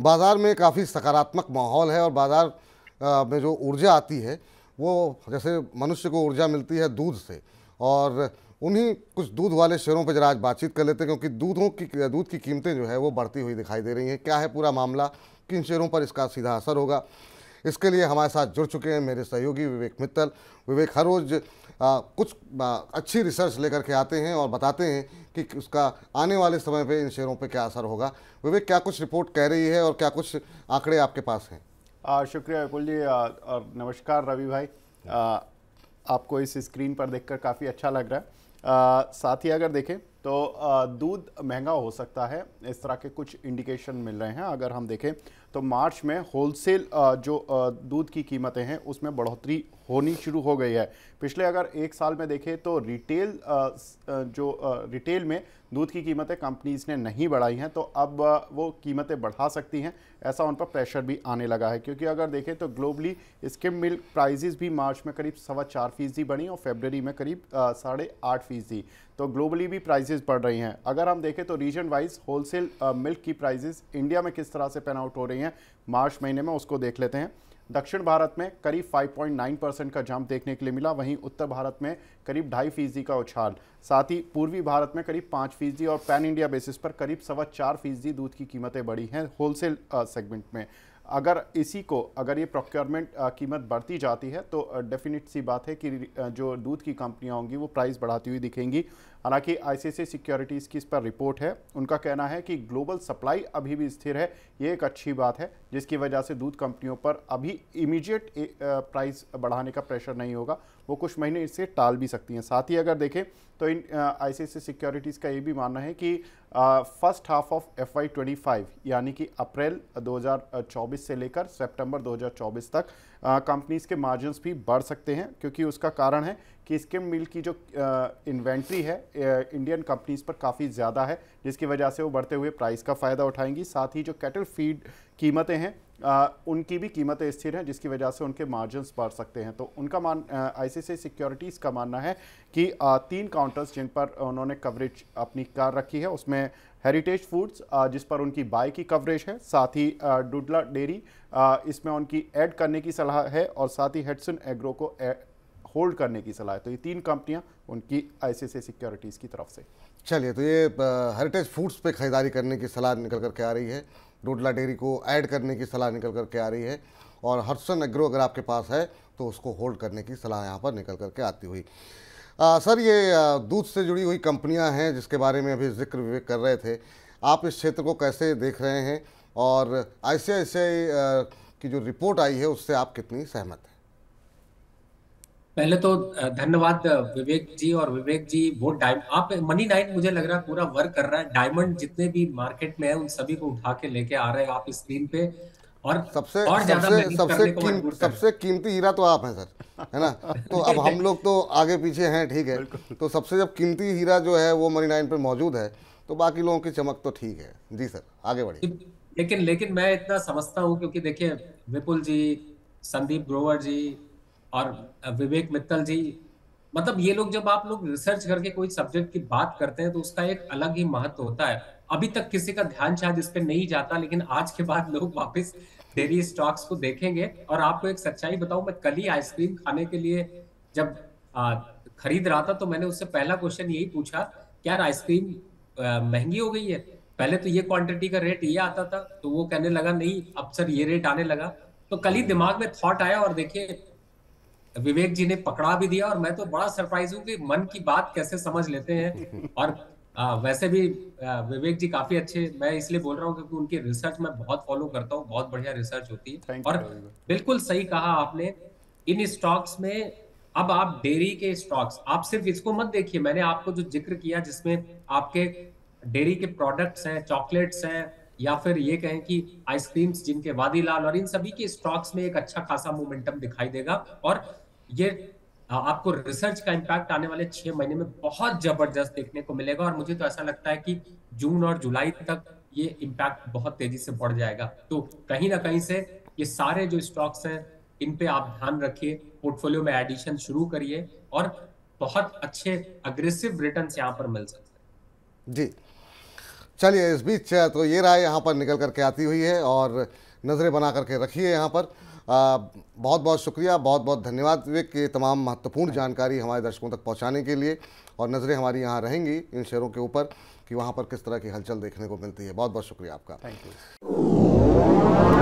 बाज़ार में काफ़ी सकारात्मक माहौल है और बाज़ार में जो ऊर्जा आती है वो जैसे मनुष्य को ऊर्जा मिलती है दूध से और उन्हीं कुछ दूध वाले शेयरों पर जरा आज बातचीत कर लेते हैं क्योंकि दूधों की दूध की कीमतें जो है वो बढ़ती हुई दिखाई दे रही हैं क्या है पूरा मामला किन शेयरों पर इसका सीधा असर होगा इसके लिए हमारे साथ जुड़ चुके हैं मेरे सहयोगी विवेक मित्तल विवेक हर रोज़ कुछ अच्छी रिसर्च लेकर के आते हैं और बताते हैं कि उसका आने वाले समय पे इन शेयरों पे क्या असर होगा विवेक क्या कुछ रिपोर्ट कह रही है और क्या कुछ आंकड़े आपके पास हैं शुक्रिया विपुल जी और नमस्कार रवि भाई आपको इस स्क्रीन पर देखकर काफ़ी अच्छा लग रहा है साथ ही अगर देखें तो दूध महंगा हो सकता है इस तरह के कुछ इंडिकेशन मिल रहे हैं अगर हम देखें तो मार्च में होलसेल जो दूध की कीमतें हैं उसमें बढ़ोतरी होनी शुरू हो गई है पिछले अगर एक साल में देखें तो रिटेल जो रिटेल में दूध की कीमतें कंपनीज़ ने नहीं बढ़ाई हैं तो अब वो कीमतें बढ़ा सकती हैं ऐसा उन पर प्रेशर भी आने लगा है क्योंकि अगर देखें तो ग्लोबली स्किम मिल्क प्राइजेज़ भी मार्च में करीब सवा चार फीसदी बढ़ी और फेबररी में करीब साढ़े आठ फीसदी तो ग्लोबली भी प्राइजेज़ बढ़ रही हैं अगर हम देखें तो रीजन वाइज होलसेल मिल्क की प्राइजेज़ इंडिया में किस तरह से पेन आउट हो रही हैं मार्च महीने में उसको देख लेते हैं दक्षिण भारत में करीब 5.9 परसेंट का जंप देखने के लिए मिला वहीं उत्तर भारत में करीब ढाई फीसदी का उछाल साथ ही पूर्वी भारत में करीब पाँच फीसदी और पैन इंडिया बेसिस पर करीब सवा चार फीसदी दूध की कीमतें बढ़ी हैं होलसेल सेगमेंट में अगर इसी को अगर ये प्रोक्योरमेंट कीमत बढ़ती जाती है तो डेफिनेट सी बात है कि जो दूध की कंपनियाँ होंगी वो प्राइस बढ़ाती हुई दिखेंगी हालांकि आईसीसी सिक्योरिटीज़ की इस पर रिपोर्ट है उनका कहना है कि ग्लोबल सप्लाई अभी भी स्थिर है ये एक अच्छी बात है जिसकी वजह से दूध कंपनियों पर अभी इमीडिएट प्राइस बढ़ाने का प्रेशर नहीं होगा वो कुछ महीने इससे टाल भी सकती हैं साथ ही अगर देखें तो इन आईसीसी सिक्योरिटीज़ का ये भी मानना है कि first half of F Y twenty five यानी कि अप्रैल 2024 से लेकर सितंबर 2024 तक कंपनीज़ के मार्जिन भी बढ़ सकते हैं क्योंकि उसका कारण है कि स्किम मिल की जो इन्वेंट्री है इंडियन कंपनीज़ पर काफ़ी ज़्यादा है जिसकी वजह से वो बढ़ते हुए प्राइस का फ़ायदा उठाएंगी साथ ही जो कैटल फीड कीमतें हैं आ, उनकी भी कीमतें स्थिर हैं जिसकी वजह से उनके मार्जिन बढ़ सकते हैं तो उनका मान आईसीसी सिक्योरिटीज़ का मानना है कि आ, तीन काउंटर्स जिन पर उन्होंने कवरेज अपनी कार रखी है उसमें हेरिटेज फूड्स जिस पर उनकी बाय की कवरेज है साथ ही डुडला डेरी इसमें उनकी ऐड करने की सलाह है और साथ ही हेडसन एग्रो को होल्ड करने की सलाह है तो ये तीन कंपनियां उनकी आईसीआईसी सिक्योरिटीज़ की तरफ से चलिए तो ये हेरिटेज फूड्स पे खरीदारी करने की सलाह निकल कर के आ रही है डोडला डेयरी को ऐड करने की सलाह निकल कर के आ रही है और हर्सन एग्रो अगर आपके पास है तो उसको होल्ड करने की सलाह यहाँ पर निकल कर के आती हुई आ, सर ये दूध से जुड़ी हुई कंपनियां हैं जिसके बारे में अभी जिक्र विवेक कर रहे थे आप इस क्षेत्र को कैसे देख रहे हैं और आई की जो रिपोर्ट आई है उससे आप कितनी सहमत हैं पहले तो धन्यवाद विवेक जी और विवेक जी वो डायम आप मनी नाइन मुझे लग रहा है पूरा वर्क कर रहा है डायमंड जितने भी मार्केट में है उन सभी को उठा के लेके आ रहे हैं आप स्क्रीन पे और सबसे और सबसे सबसे कीम, सबसे कीमती हीरा तो आप हैं सर है ना तो अब हम लोग तो आगे पीछे हैं ठीक है तो सबसे जब कीमती हीरा जो है वो मनी नाइन पर मौजूद है तो बाकी लोगों की चमक तो ठीक है जी सर आगे बढ़िए लेकिन लेकिन मैं इतना समझता हूँ क्योंकि देखिए विपुल जी संदीप ग्रोवर जी और विवेक मित्तल जी मतलब ये लोग जब आप लोग रिसर्च करके कोई सब्जेक्ट की बात करते हैं तो उसका एक अलग ही महत्व होता है अभी तक किसी का ध्यान शायद इस पर नहीं जाता लेकिन आज के बाद लोग वापस डेरी स्टॉक्स को देखेंगे और आपको एक सच्चाई बताऊं मैं कल ही आइसक्रीम खाने के लिए जब आ, खरीद रहा था तो मैंने उससे पहला क्वेश्चन यही पूछा क्या आइसक्रीम महंगी हो गई है पहले तो ये क्वांटिटी का रेट ये आता था तो वो कहने लगा नहीं अब सर ये रेट आने लगा तो कल ही दिमाग में थॉट आया और देखिए विवेक जी ने पकड़ा भी दिया और मैं तो बड़ा सरप्राइज हूँ कि मन की बात कैसे समझ लेते हैं और आ, वैसे भी आ, विवेक जी काफी अच्छे मैं इसलिए बोल रहा हूँ क्योंकि उनकी रिसर्च मैं बहुत फॉलो करता हूँ बहुत बढ़िया रिसर्च होती है और बिल्कुल सही कहा आपने इन स्टॉक्स में अब आप डेयरी के स्टॉक्स आप सिर्फ इसको मत देखिए मैंने आपको जो जिक्र किया जिसमें आपके डेयरी के प्रोडक्ट्स हैं चॉकलेट्स हैं या फिर ये कहें कि आइसक्रीम्स जिनके वादी लाल और इन सभी के स्टॉक्स में एक अच्छा खासा मोमेंटम दिखाई देगा और ये आपको रिसर्च का इम्पैक्ट आने वाले छह महीने में बहुत जबरदस्त देखने को मिलेगा और मुझे तो ऐसा लगता है कि जून और जुलाई तक ये इम्पैक्ट बहुत तेजी से बढ़ जाएगा तो कहीं ना कहीं से ये सारे जो स्टॉक्स हैं इन पे आप ध्यान रखिए पोर्टफोलियो में एडिशन शुरू करिए और बहुत अच्छे अग्रेसिव रिटर्न यहाँ पर मिल सकते हैं जी चलिए इस बीच तो ये राय यहाँ पर निकल करके आती हुई है और नज़रें बना करके रखिए यहाँ पर बहुत बहुत शुक्रिया बहुत बहुत धन्यवाद विवेक के तमाम महत्वपूर्ण जानकारी हमारे दर्शकों तक पहुँचाने के लिए और नज़रें हमारी यहाँ रहेंगी इन शहरों के ऊपर कि वहाँ पर किस तरह की हलचल देखने को मिलती है बहुत बहुत शुक्रिया आपका थैंक यू